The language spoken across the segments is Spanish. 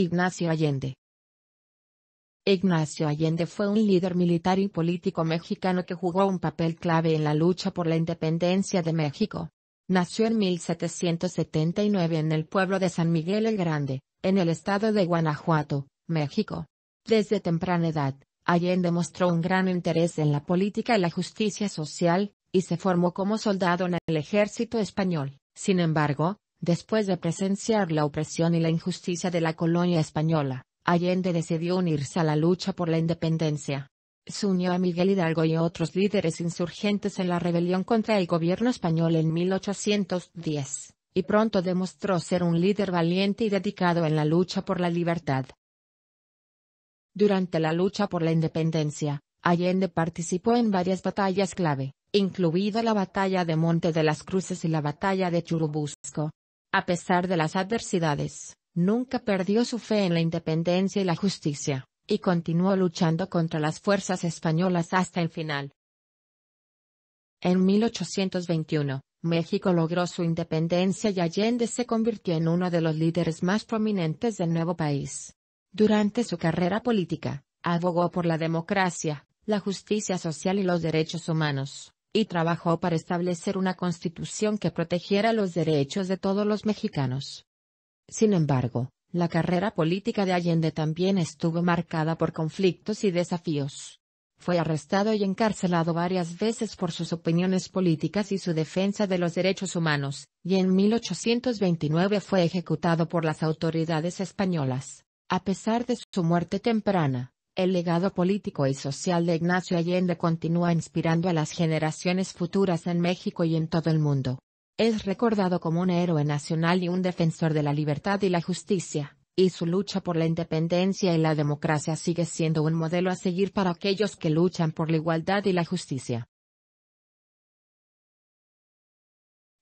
Ignacio Allende. Ignacio Allende fue un líder militar y político mexicano que jugó un papel clave en la lucha por la independencia de México. Nació en 1779 en el pueblo de San Miguel el Grande, en el estado de Guanajuato, México. Desde temprana edad, Allende mostró un gran interés en la política y la justicia social, y se formó como soldado en el ejército español. Sin embargo, Después de presenciar la opresión y la injusticia de la colonia española, Allende decidió unirse a la lucha por la independencia. Se unió a Miguel Hidalgo y otros líderes insurgentes en la rebelión contra el gobierno español en 1810, y pronto demostró ser un líder valiente y dedicado en la lucha por la libertad. Durante la lucha por la independencia, Allende participó en varias batallas clave, incluida la batalla de Monte de las Cruces y la batalla de Churubusco, a pesar de las adversidades, nunca perdió su fe en la independencia y la justicia, y continuó luchando contra las fuerzas españolas hasta el final. En 1821, México logró su independencia y Allende se convirtió en uno de los líderes más prominentes del nuevo país. Durante su carrera política, abogó por la democracia, la justicia social y los derechos humanos y trabajó para establecer una constitución que protegiera los derechos de todos los mexicanos. Sin embargo, la carrera política de Allende también estuvo marcada por conflictos y desafíos. Fue arrestado y encarcelado varias veces por sus opiniones políticas y su defensa de los derechos humanos, y en 1829 fue ejecutado por las autoridades españolas, a pesar de su muerte temprana. El legado político y social de Ignacio Allende continúa inspirando a las generaciones futuras en México y en todo el mundo. Es recordado como un héroe nacional y un defensor de la libertad y la justicia, y su lucha por la independencia y la democracia sigue siendo un modelo a seguir para aquellos que luchan por la igualdad y la justicia.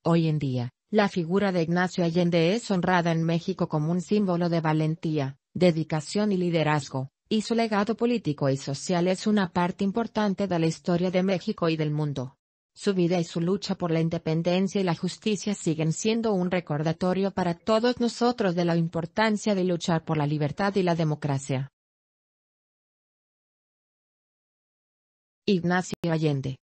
Hoy en día, la figura de Ignacio Allende es honrada en México como un símbolo de valentía, dedicación y liderazgo, y su legado político y social es una parte importante de la historia de México y del mundo. Su vida y su lucha por la independencia y la justicia siguen siendo un recordatorio para todos nosotros de la importancia de luchar por la libertad y la democracia. Ignacio Allende